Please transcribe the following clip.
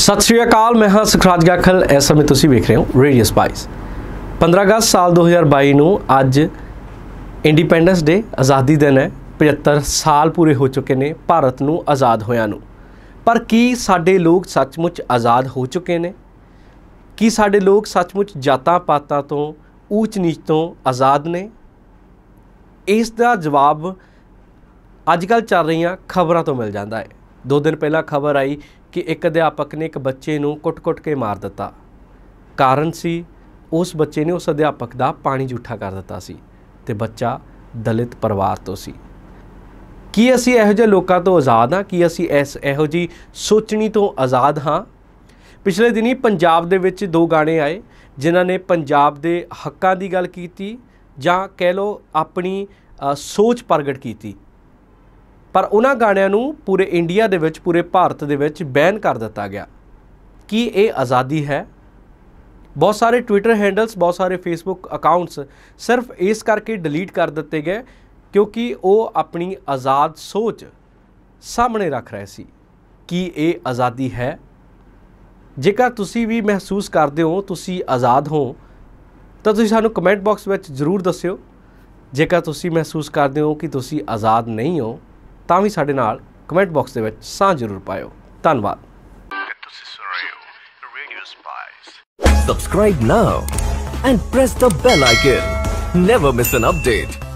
ਸਤਿ ਸ਼੍ਰੀ ਅਕਾਲ ਮੈਂ ਹਾਂ ਸੁਖਰਾਜ ਗਾਖਲ ਇਸ ਸਮੇਂ ਤੁਸੀਂ ਵੇਖ ਰਹੇ ਹੋ ਰੇਡੀਓ ਸਪਾਈਸ 15 ਅਗਸਤ ਸਾਲ 2022 ਨੂੰ ਅੱਜ ਇੰਡੀਪੈਂਡੈਂਸ ਡੇ ਆਜ਼ਾਦੀ ਦਿਨ ਹੈ 75 ਸਾਲ ਪੂਰੇ ਹੋ ਚੁੱਕੇ ਨੇ ਭਾਰਤ ਨੂੰ ਆਜ਼ਾਦ ਹੋਇਆ ਨੂੰ ਪਰ ਕੀ ਸਾਡੇ ਲੋਕ ਸੱਚਮੁੱਚ ਆਜ਼ਾਦ ਹੋ ਚੁੱਕੇ ਨੇ ਕੀ ਸਾਡੇ ਲੋਕ ਸੱਚਮੁੱਚ ਜਾਤਾਂ ਪਾਤਾਂ ਤੋਂ ਊਚ ਨੀਚ ਤੋਂ ਆਜ਼ਾਦ ਨੇ ਇਸ ਦਾ ਜਵਾਬ ਅੱਜਕੱਲ ਚੱਲ ਰਹੀਆਂ ਖਬਰਾਂ ਤੋਂ ਮਿਲ ਜਾਂਦਾ ਹੈ ਦੋ ਦਿਨ ਪਹਿਲਾਂ ਖਬਰ ਆਈ ਕਿ ਇੱਕ ਅਧਿਆਪਕ ਨੇ ਇੱਕ ਬੱਚੇ ਨੂੰ ਕੁੱਟ-ਕੁੱਟ ਕੇ ਮਾਰ ਦਿੱਤਾ ਕਾਰਨ ਸੀ ਉਸ ਬੱਚੇ ਨੇ ਉਸ ਅਧਿਆਪਕ ਦਾ ਪਾਣੀ ਝੂਠਾ ਕਰ ਦਿੱਤਾ ਸੀ ਤੇ ਬੱਚਾ ਦਲਿਤ ਪਰਿਵਾਰ ਤੋਂ ਸੀ ਕੀ ਅਸੀਂ ਇਹੋ ਜਿਹੇ ਲੋਕਾਂ ਤੋਂ ਆਜ਼ਾਦ ਹਾਂ ਕੀ ਅਸੀਂ ਇਸ ਇਹੋ ਜੀ ਸੋਚਣੀ ਤੋਂ ਆਜ਼ਾਦ ਹਾਂ ਪਿਛਲੇ ਦਿਨੀ ਪੰਜਾਬ ਦੇ ਵਿੱਚ ਦੋ ਗਾਣੇ ਆਏ ਜਿਨ੍ਹਾਂ ਨੇ ਪੰਜਾਬ ਦੇ ਹੱਕਾਂ ਦੀ ਗੱਲ ਕੀਤੀ ਜਾਂ ਕਹਿ ਲੋ ਆਪਣੀ ਸੋਚ ਪ੍ਰਗਟ ਕੀਤੀ ਪਰ ਉਹਨਾਂ ਗਾਣਿਆਂ ਨੂੰ ਪੂਰੇ ਇੰਡੀਆ ਦੇ ਵਿੱਚ ਪੂਰੇ ਭਾਰਤ ਦੇ ਵਿੱਚ ਬੈਨ ਕਰ ਦਿੱਤਾ ਗਿਆ ਕੀ ਇਹ ਆਜ਼ਾਦੀ ਹੈ ਬਹੁਤ ਸਾਰੇ ਟਵਿੱਟਰ ਹੈਂਡਲਸ ਬਹੁਤ ਸਾਰੇ ਫੇਸਬੁੱਕ ਅਕਾਊਂਟਸ ਸਿਰਫ ਇਸ ਕਰਕੇ ਡਿਲੀਟ ਕਰ ਦਿੱਤੇ ਗਏ ਕਿਉਂਕਿ ਉਹ ਆਪਣੀ ਆਜ਼ਾਦ ਸੋਚ ਸਾਹਮਣੇ ਰੱਖ ਰਹੇ ਸੀ ਕੀ ਇਹ ਆਜ਼ਾਦੀ ਹੈ ਜੇਕਰ ਤੁਸੀਂ ਵੀ ਮਹਿਸੂਸ ਕਰਦੇ ਹੋ ਤੁਸੀਂ ਆਜ਼ਾਦ ਹੋ ਤਾਂ ਤੁਸੀਂ ਸਾਨੂੰ ਕਮੈਂਟ ਬਾਕਸ ਵਿੱਚ ਜ਼ਰੂਰ ਦੱਸਿਓ ਜੇਕਰ ਤੁਸੀਂ ਮਹਿਸੂਸ ਕਰਦੇ ਹੋ ਕਿ ਤੁਸੀਂ ਆਜ਼ਾਦ ਨਹੀਂ ਹੋ ਤਾਂ ਵੀ ਸਾਡੇ ਨਾਲ ਕਮੈਂਟ ਬਾਕਸ ਦੇ ਵਿੱਚ ਸਾਂਝ ਜ਼ਰੂਰ ਪਾਇਓ ਧੰਨਵਾਦ Subscribe now and press the bell icon. Never miss an update.